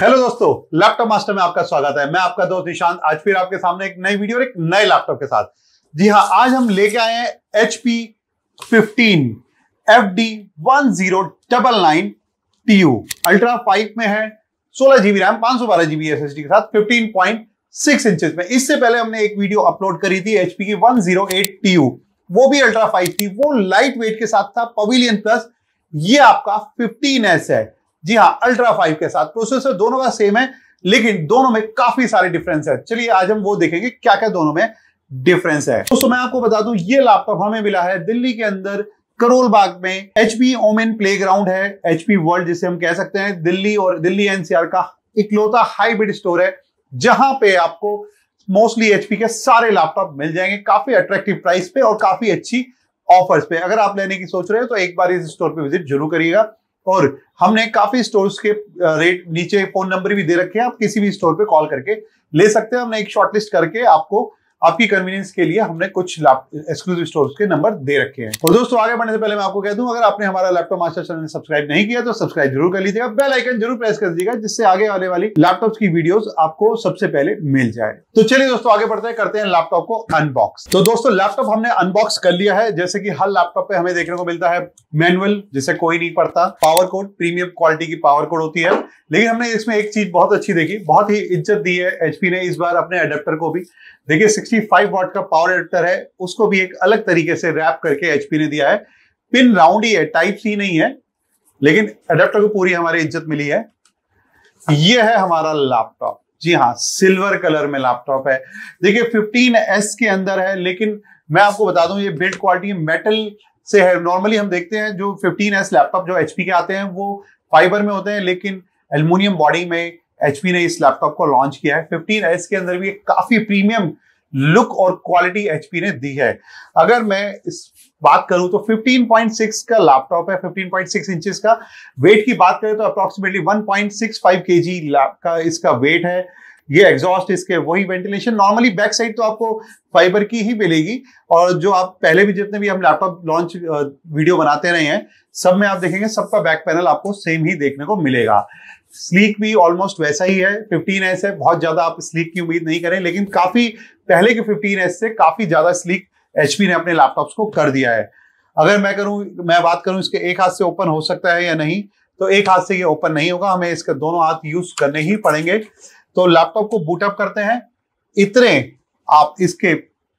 hello दोस्तों laptop master में आपका स्वागत है मैं आपका दोस्त निशांत आज फिर आपके सामने एक नई वीडियो और एक नए लैपटॉप के साथ जी हाँ आज हम लेके आए हैं H P fifteen F D one zero double nine T U ultra five में है सोलह जीबी रैम पांच सौ बारह जीबी एस एस डी के साथ फिफ्टीन पॉइंट सिक्स इंच में इससे पहले हमने एक वीडियो अपलोड करी थी एचपी की one zero eight T U वो भी अल्ट्रा फाइव थी वो लाइट वेट के साथ था पवीलियन प्लस ये आपका फिफ्टीन एस है जी हाँ अल्ट्रा फाइव के साथ प्रोसेसर दोनों का सेम है लेकिन दोनों में काफी सारे डिफरेंस है चलिए आज हम वो देखेंगे क्या क्या दोनों में डिफरेंस है दोस्तों मैं आपको बता दूं ये लैपटॉप हमें मिला है दिल्ली के अंदर करोल बाग में एचपी ओमेन ग्राउंड है एचपी वर्ल्ड जिसे हम कह सकते हैं दिल्ली और दिल्ली एनसीआर का इकलौता हाईब्रिड स्टोर है जहां पे आपको मोस्टली एचपी के सारे लैपटॉप मिल जाएंगे काफी अट्रैक्टिव प्राइस पे और काफी अच्छी ऑफर्स पे अगर आप लेने की सोच रहे हो तो एक बार इस स्टोर पे विजिट जरूर करिएगा और हमने काफी स्टोर्स के रेट नीचे फोन नंबर भी दे रखे हैं आप किसी भी स्टोर पे कॉल करके ले सकते हैं हमने एक शॉर्टलिस्ट करके आपको आपकी कन्वीनियंस के लिए हमने कुछ एक्सक्लूसिव स्टोर के नंबर दे रखे हैं और दोस्तों आगे बढ़ने से पहले मैं आपको कह दूं अगर आपने हमारा लैपटॉप मास्टर चैनल सब्सक्राइब नहीं किया तो सब्सक्राइब जरूर कर लीजिएगा बेल आइकन जरूर प्रेस कर दीजिएगा जिससे आगे आने वाली लैपटॉप की वीडियो आपको सबसे पहले मिल जाए तो चलिए दोस्तों आगे बढ़ते हैं करते हैं लैपटॉप को अनबॉक्स तो दोस्तों लैपटॉप हमने अनबॉक्स कर लिया है जैसे कि हर लैपटॉप पे हमें देखने को मिलता है मैनुअल जिसे कोई नहीं पढ़ता पावर कोड प्रीमियम क्वालिटी की पावर कोड होती है लेकिन हमने इसमें एक चीज बहुत अच्छी देखी बहुत ही इज्जत दी है एचपी ने इस बार अपने अडेप्टर को भी देखिए 65 वॉट का पावर एडप्टर है उसको भी एक अलग तरीके से रैप करके एचपी ने दिया है पिन राउंड ही है टाइप सी नहीं है लेकिन एडप्टर को पूरी हमारी इज्जत मिली है यह है हमारा लैपटॉप जी हाँ सिल्वर कलर में लैपटॉप है देखिए एस के अंदर है लेकिन मैं आपको बता दूं ये बिल्ड क्वालिटी मेटल से है नॉर्मली हम देखते हैं जो 15s लैपटॉप जो एचपी के आते हैं वो फाइबर में होते हैं लेकिन एल्यूमिनियम बॉडी में एचपी ने इस लैपटॉप को लॉन्च किया है फिफ्टीन एस के अंदर भी काफी प्रीमियम लुक और क्वालिटी एचपी ने दी है अगर मैं इस बात करूं तो 15.6 का लैपटॉप है 15.6 इंचेस का वेट की बात करें तो अप्रोक्सीमेटली 1.65 केजी का इसका वेट है ये एग्जॉस्ट इसके वही वेंटिलेशन नॉर्मली बैक साइड तो आपको फाइबर की ही मिलेगी और जो आप पहले भी जितने भी हम लैपटॉप लॉन्च वीडियो बनाते रहे हैं सब में आप देखेंगे सबका बैक पैनल आपको सेम ही देखने को मिलेगा स्लीक भी ऑलमोस्ट वैसा ही है एस है बहुत ज्यादा आप स्लीक की उम्मीद नहीं करें लेकिन काफी पहले के एस से काफी ज्यादा स्लीक एचपी ने अपने लैपटॉप्स को कर दिया है अगर मैं करूं मैं बात करूं इसके एक हाथ से ओपन हो सकता है या नहीं तो एक हाथ से ये ओपन नहीं होगा हमें इसके दोनों हाथ यूज करने ही पड़ेंगे तो लैपटॉप को बूटअप करते हैं इतने आप इसके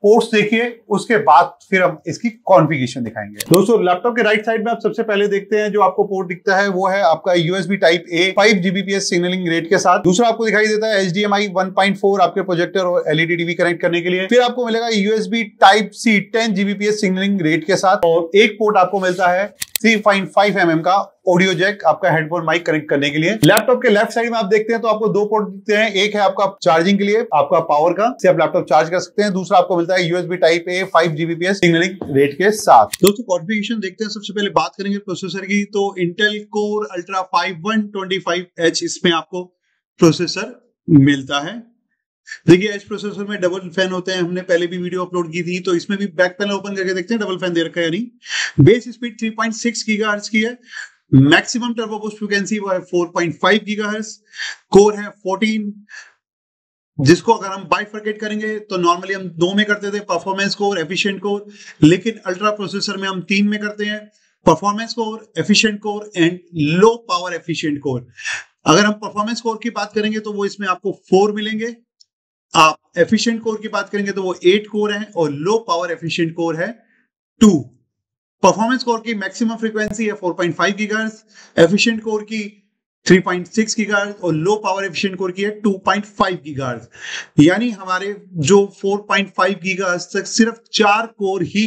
पोर्ट्स देखिए उसके बाद फिर हम इसकी कॉन्फ़िगरेशन दिखाएंगे दोस्तों लैपटॉप के राइट साइड में आप सबसे पहले देखते हैं जो आपको पोर्ट दिखता है वो है आपका USB type A five GBPS signalling rate के साथ दूसरा आपको दिखाई देता है पॉइंट फोर आपके प्रोजेक्टर और एलईडी टीवी कनेक्ट करने के लिए फिर आपको मिलेगा USB type C ten GBPS signalling rate के साथ और एक पोर्ट आपको मिलता है थ्री पॉइंट mm का ऑडियो जैक आपका हेडफोन माइक कनेक्ट करने के लिए लैपटॉप के लेफ्ट साइड में आप देखते हैं तो आपको दो पोर्ट दिखते हैं एक है आपका चार्जिंग के लिए आपका पावर का से आप लैपटॉप चार्ज कर सकते हैं दूसरा आपको मिलता है USB type A five GBPS signalling rate के साथ दोस्तों कॉन्फिगेशन देखते हैं सबसे पहले बात करेंगे प्रोसेसर की तो Intel core ultra five one इसमें आपको प्रोसेसर मिलता है देखिए एच प्रोसेसर में डबल फैन होते हैं हमने पहले भी वीडियो अपलोड की थी तो इसमें भी बैक पैनल ओपन करके देखते हैं डबल फैन दे रखा है यानी बेस स्पीड 3.6 गीगाहर्ट्ज की है मैक्सिमम टर्बो बूस्ट फ्रीक्वेंसी वो है 4.5 गीगाहर्ट्ज कोर है 14 जिसको अगर हम बाइफर्केट करेंगे तो नॉर्मली हम दो में करते थे परफॉर्मेंस कोर एफिशिएंट कोर लेकिन अल्ट्रा प्रोसेसर में हम तीन में करते हैं performance core efficient core and low power efficient core अगर हम परफॉर्मेंस कोर की बात करेंगे तो वो इसमें आपको फोर मिलेंगे आप एफिशिएंट कोर की बात करेंगे तो वो एट कोर है और लो पावर एफिशिएंट कोर है टू परफॉर्मेंस कोर की मैक्सिमम फ्रीक्वेंसी है 4.5 गीगाहर्ट्ज एफिशिएंट कोर की 3.6 गीगाहर्ट्ज और लो पावर एफिशिएंट कोर की है 2.5 गीगाहर्ट्ज यानी हमारे जो 4.5 गीगाहर्ट्ज तक सिर्फ चार कोर ही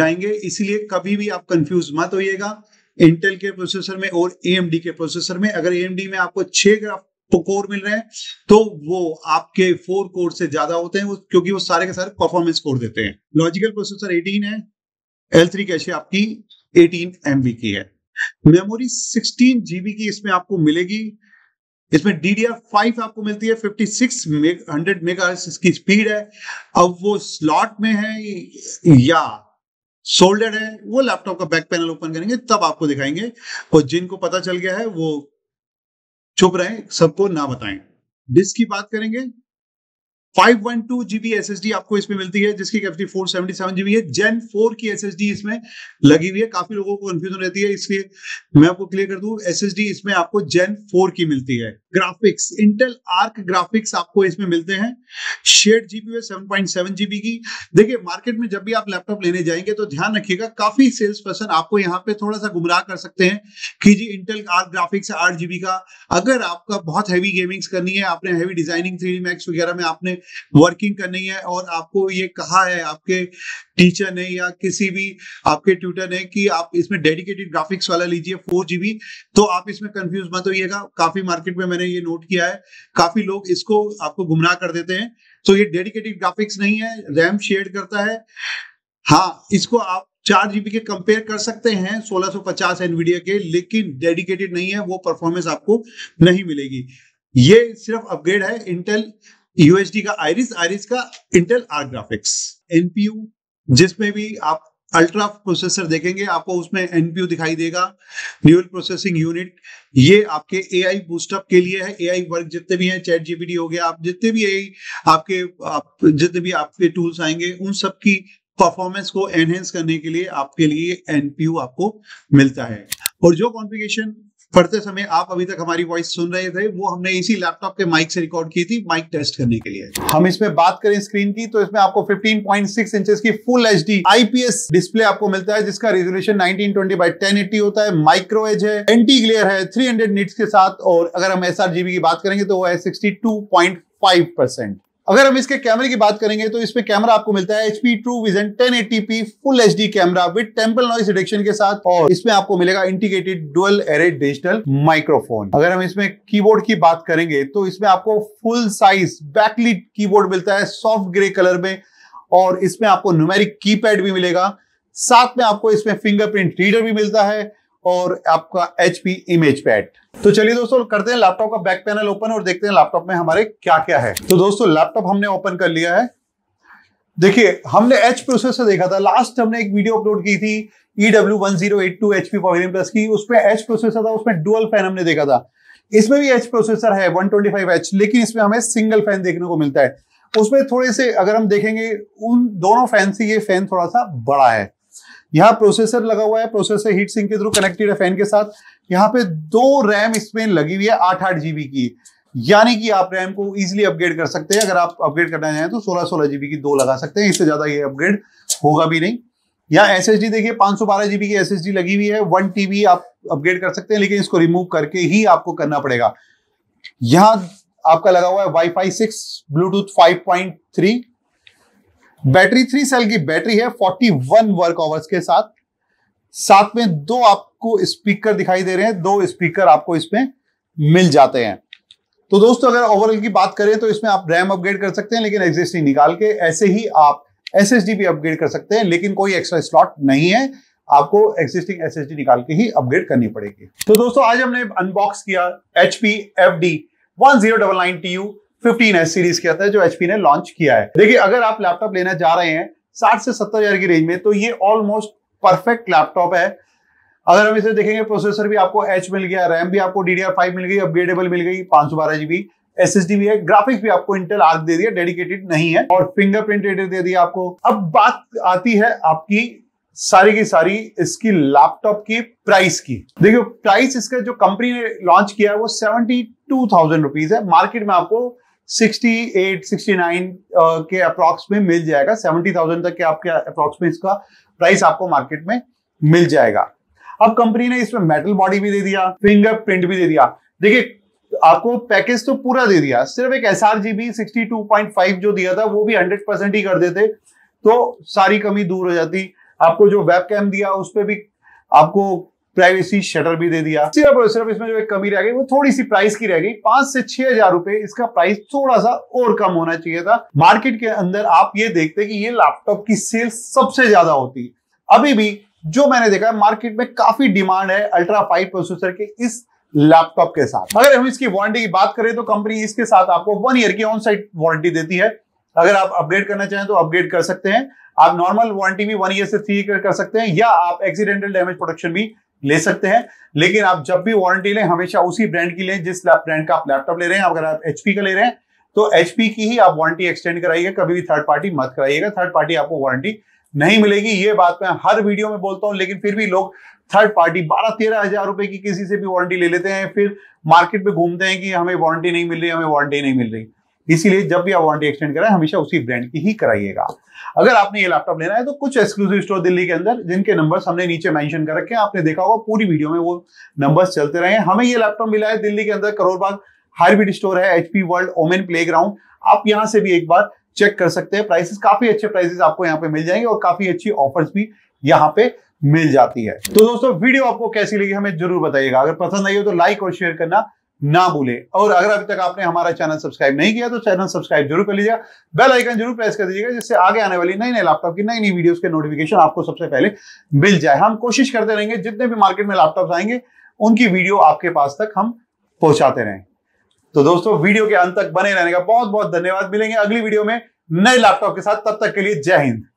जाएंगे इसलिए कभी भी आप कंफ्यूज मत होइएगा इंटेल के प्रोसेसर में और एएमडी के प्रोसेसर में अगर एएमडी में आपको छह ग्राफ कोर तो मिल रहे हैं तो वो आपके फोर कोर से ज्यादा होते हैं क्योंकि वो सारे के सारे परफॉर्मेंस कोर देते हैं लॉजिकल प्रोसेसर 18 है एल थ्री कैशे आपकी एटीन एमबी की है मेमोरी सिक्सटीन जीबी की इसमें आपको मिलेगी इसमें DDR5 आपको मिलती है 56 मेग, 100 मेगा इसकी स्पीड है अब वो स्लॉट में है या सोल्डर है वो लैपटॉप का बैक पैनल ओपन करेंगे तब आपको दिखाएंगे और जिनको पता चल गया है वो चुप रहे सबको ना बताएं डिस्क की बात करेंगे five one two GB S S D आपको इसमें मिलती है जिसकी कैपेसिटी सेवन जीबी है जेन फोर की एस एस डी इसमें लगी हुई है काफी लोगों को कंफ्यूजन रहती है इसलिए मैं आपको क्लियर कर दूं एसएसडी इसमें आपको जेन फोर की मिलती है ग्राफिक्स इंटेल आर्क ग्राफिक्स आपको इसमें मिलते हैं शेड जीबी है सेवन पॉइंट सेवन जीबी की देखिए मार्केट में जब भी आप लैपटॉप लेने जाएंगे तो ध्यान रखिएगा काफी सेल्स पर्सन आपको यहाँ पे थोड़ा सा गुमराह कर सकते हैं कि जी इंटेल आर्क ग्राफिक्स आठ जीबी का अगर आपका बहुत हैवी गेमिंग्स करनी है आपने हैवी डिजाइनिंग थ्री मैक्स वगैरह में आपने वर्किंग करनी है और आपको ये कहा है आपके टीचर ने या किसी भी आपके ट्यूटर ने कि आप इसमें डेडिकेटेड ग्राफिक्स वाला लीजिए फोर जीबी तो आप इसमें कंफ्यूज मत होइएगा काफी मार्केट में मैंने ये नोट किया है काफी लोग इसको आपको गुमराह कर देते हैं तो ये डेडिकेटेड ग्राफिक्स नहीं है रैम शेयर करता है हाँ इसको आप चार जीबी के कंपेयर कर सकते हैं 1650 एनवीडिया के लेकिन डेडिकेटेड नहीं है वो परफॉर्मेंस आपको नहीं मिलेगी ये सिर्फ अपग्रेड है इंटेल यूएसडी e का आयरिस आयरिस का इंटेल आर ग्राफिक्स एनपीयू जिसमें भी आप अल्ट्रा प्रोसेसर देखेंगे आपको उसमें एनपीयू दिखाई देगा न्यूरल प्रोसेसिंग यूनिट ये आपके एआई बूस्टअप के लिए है एआई वर्क जितने भी हैं चैट जीपीटी हो गया आप जितने भी एआई आपके आप जितने भी आपके टूल्स आएंगे उन सब की परफॉर्मेंस को एनहेंस करने के लिए आपके लिए एनपीयू आपको मिलता है और जो कॉन्फ़िगरेशन पढ़ते समय आप अभी तक हमारी वॉइस सुन रहे थे वो हमने इसी लैपटॉप के माइक से रिकॉर्ड की थी माइक टेस्ट करने के लिए हम इसमें बात करें स्क्रीन की तो इसमें आपको 15.6 इंचेस की full H D IPS display आपको मिलता है जिसका रेजोल्यूशन 1920 बाय 1080 होता है माइक्रो एज है एंटी ग्लेयर है हंड्रेड निट्स के साथ और अगर हम एस की बात करेंगे तो वो है फाइव परसेंट अगर हम इसके कैमरे की बात करेंगे तो इसमें कैमरा आपको मिलता है HP True Vision ten eighty P full D camera with temporal noise detection के साथ और इसमें आपको मिलेगा integrated dual array digital microphone अगर हम इसमें कीबोर्ड की बात करेंगे तो इसमें आपको फुल साइज बैकलिट कीबोर्ड मिलता है सॉफ्ट ग्रे कलर में और इसमें आपको न्यूमेरिक कीपैड भी मिलेगा साथ में आपको इसमें फिंगरप्रिंट रीडर भी मिलता है और आपका एच पी इमेज पैट तो चलिए दोस्तों करते हैं लैपटॉप का बैक पैनल ओपन और देखते हैं लैपटॉप में हमारे क्या क्या है तो दोस्तों लैपटॉप हमने ओपन कर लिया है देखिए हमने एच प्रोसेसर देखा था लास्ट हमने एक वीडियो अपलोड की थी E W one zero eight two H P Pavilion plus की उसमें एच प्रोसेसर था उसमें डुअल फैन हमने देखा था इसमें भी एच प्रोसेसर है एच लेकिन इसमें हमें सिंगल फैन देखने को मिलता है उसमें थोड़े से अगर हम देखेंगे उन दोनों फैन से ये फैन थोड़ा सा बड़ा है यहाँ प्रोसेसर लगा हुआ है प्रोसेसर हीट सिंक के थ्रू कनेक्टेड है फैन के साथ यहाँ पे दो रैम इसमें लगी हुई है आठ आठ जीबी की यानी कि आप रैम को इजीली अपग्रेड कर सकते हैं अगर आप अपग्रेड करना चाहें तो सोलह सोलह जीबी की दो लगा सकते हैं इससे ज्यादा ये अपग्रेड होगा भी नहीं यहाँ एस देखिए पांच सौ बारह जीबी की एस लगी हुई है वन टीबी आप अपग्रेड कर सकते हैं लेकिन इसको रिमूव करके ही आपको करना पड़ेगा यहाँ आपका लगा हुआ है WiFi six Bluetooth five point three battery three cell की बैटरी है 41 वर्क आवर्स के साथ साथ में दो आपको स्पीकर दिखाई दे रहे हैं दो स्पीकर आपको इसमें मिल जाते हैं तो दोस्तों अगर ओवरऑल की बात करें तो इसमें आप रैम अपग्रेड कर सकते हैं लेकिन एग्जिस्टिंग निकाल के ऐसे ही आप एस भी अपग्रेड कर सकते हैं लेकिन कोई एक्स्ट्रा स्लॉट नहीं है आपको एग्जिस्टिंग एस निकाल के ही अपग्रेड करनी पड़ेगी तो दोस्तों आज हमने अनबॉक्स किया H P F D one zero double nine T U fifteen S series के अंदर जो एचपी ने लॉन्च किया है देखिए अगर आप लैपटॉप लेना जा रहे हैं साठ से सत्तर हजार की रेंज में तो ये ऑलमोस्ट परफेक्ट लैपटॉप है अगर हम इसे देखेंगे प्रोसेसर भी आपको एच मिल गया रैम भी आपको डी फाइव मिल गई अपग्रेडेबल मिल गई पांच सौ बारह जीबी एस भी है ग्राफिक्स भी आपको इंटेल आर्क दे दिया डेडिकेटेड नहीं है और फिंगरप्रिंट रेडर दे दिया आपको अब बात आती है आपकी सारी की सारी इसकी लैपटॉप की प्राइस की देखिए प्राइस इसका जो कंपनी ने लॉन्च किया है वो सेवेंटी टू थाउजेंड रुपीज है मार्केट में आपको 68, 69 के अप्रॉक्स में मिल जाएगा 70,000 तक के आपके अप्रॉक्स में इसका प्राइस आपको मार्केट में मिल जाएगा अब कंपनी ने इसमें मेटल बॉडी भी दे दिया फिंगरप्रिंट भी दे दिया देखिए आपको पैकेज तो पूरा दे दिया सिर्फ एक S R G B sixty two point five जो दिया था वो भी हंड्रेड परसेंट ही कर देते तो सारी कमी दूर हो जाती आपको जो वेब कैम दिया उस पर भी आपको प्राइवेसी शटर भी दे दिया सिर्फ और सिर्फ इसमें जो एक कमी रह गई वो थोड़ी सी प्राइस की रह गई पांच से छह हजार रुपए इसका प्राइस थोड़ा सा और कम होना चाहिए था मार्केट के अंदर आप ये देखते कि ये लैपटॉप की सेल सबसे ज्यादा होती है अभी भी जो मैंने देखा मार्केट में काफी डिमांड है अल्ट्रा फाइव प्रोसेसर के इस लैपटॉप के साथ अगर हम इसकी वारंटी की बात करें तो कंपनी इसके साथ आपको वन ईयर की ऑन साइट वारंटी देती है अगर आप अपग्रेड करना चाहें तो अपग्रेड कर सकते हैं आप नॉर्मल वारंटी भी वन ईयर से थ्री कर सकते हैं या आप एक्सीडेंटल डैमेज प्रोडक्शन भी ले सकते हैं लेकिन आप जब भी वारंटी लें हमेशा उसी ब्रांड की लें जिस ब्रांड का आप लैपटॉप ले रहे हैं अगर आप एचपी का ले रहे हैं तो एचपी की ही आप वारंटी एक्सटेंड कराइएगा कभी भी थर्ड पार्टी मत कराइएगा थर्ड पार्टी आपको वारंटी नहीं मिलेगी ये बात मैं हर वीडियो में बोलता हूं लेकिन फिर भी लोग थर्ड पार्टी बारह तेरह हजार रुपए की किसी से भी वारंटी ले लेते हैं फिर मार्केट में घूमते हैं कि हमें वारंटी नहीं मिल रही हमें वारंटी नहीं मिल रही इसीलिए जब भी आप वारंटी एक्सटेंड कराएं हमेशा उसी ब्रांड की ही कराइएगा अगर आपने ये लैपटॉप लेना है तो कुछ एक्सक्लूसिव स्टोर दिल्ली के अंदर जिनके नंबर्स हमने नीचे मेंशन कर रखे हैं आपने देखा होगा पूरी वीडियो में वो नंबर्स चलते रहे हैं हमें ये लैपटॉप मिला है दिल्ली के अंदर करोरबाग हाईब्रिड स्टोर है एचपी वर्ल्ड ओमेन प्ले आप यहाँ से भी एक बार चेक कर सकते हैं प्राइसेस काफी अच्छे प्राइसेस आपको यहाँ पे मिल जाएंगे और काफी अच्छी ऑफर्स भी यहाँ पे मिल जाती है तो दोस्तों वीडियो आपको कैसी लगी हमें जरूर बताइएगा अगर पसंद आई हो तो लाइक और शेयर करना ना भूले और अगर अभी तक आपने हमारा चैनल सब्सक्राइब नहीं किया तो चैनल सब्सक्राइब जरूर कर लीजिएगा बेल आइकन जरूर प्रेस कर दीजिएगा जिससे आगे आने वाली नई नई लैपटॉप की नई नई वीडियोस के नोटिफिकेशन आपको सबसे पहले मिल जाए हम कोशिश करते रहेंगे जितने भी मार्केट में लैपटॉप आएंगे उनकी वीडियो आपके पास तक हम पहुंचाते रहें तो दोस्तों वीडियो के अंत तक बने रहने का बहुत बहुत धन्यवाद मिलेंगे अगली वीडियो में नए लैपटॉप के साथ तब तक के लिए जय हिंद